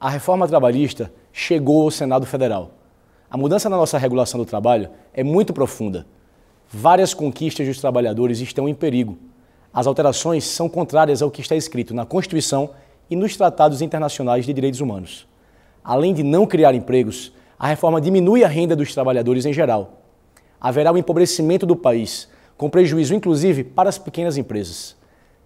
a reforma trabalhista chegou ao Senado Federal. A mudança na nossa regulação do trabalho é muito profunda. Várias conquistas dos trabalhadores estão em perigo. As alterações são contrárias ao que está escrito na Constituição e nos tratados internacionais de direitos humanos. Além de não criar empregos, a reforma diminui a renda dos trabalhadores em geral. Haverá o um empobrecimento do país, com prejuízo inclusive para as pequenas empresas.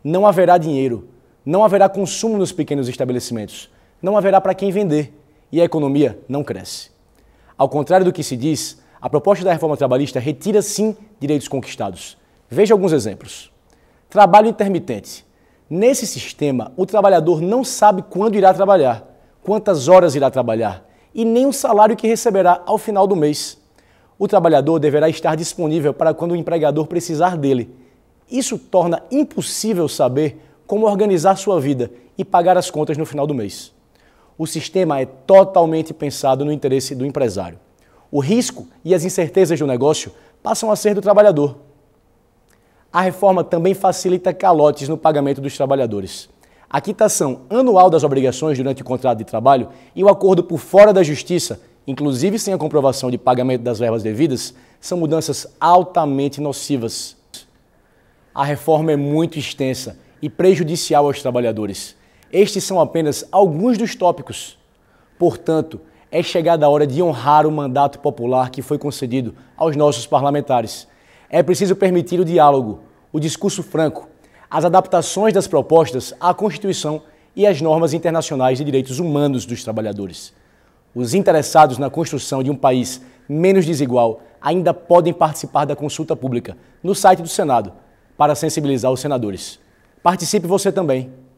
Não haverá dinheiro, não haverá consumo nos pequenos estabelecimentos não haverá para quem vender e a economia não cresce. Ao contrário do que se diz, a proposta da reforma trabalhista retira sim direitos conquistados. Veja alguns exemplos. Trabalho intermitente. Nesse sistema, o trabalhador não sabe quando irá trabalhar, quantas horas irá trabalhar e nem o salário que receberá ao final do mês. O trabalhador deverá estar disponível para quando o empregador precisar dele. Isso torna impossível saber como organizar sua vida e pagar as contas no final do mês. O sistema é totalmente pensado no interesse do empresário. O risco e as incertezas do negócio passam a ser do trabalhador. A reforma também facilita calotes no pagamento dos trabalhadores. A quitação anual das obrigações durante o contrato de trabalho e o acordo por fora da justiça, inclusive sem a comprovação de pagamento das verbas devidas, são mudanças altamente nocivas. A reforma é muito extensa e prejudicial aos trabalhadores. Estes são apenas alguns dos tópicos. Portanto, é chegada a hora de honrar o mandato popular que foi concedido aos nossos parlamentares. É preciso permitir o diálogo, o discurso franco, as adaptações das propostas à Constituição e às normas internacionais de direitos humanos dos trabalhadores. Os interessados na construção de um país menos desigual ainda podem participar da consulta pública no site do Senado para sensibilizar os senadores. Participe você também.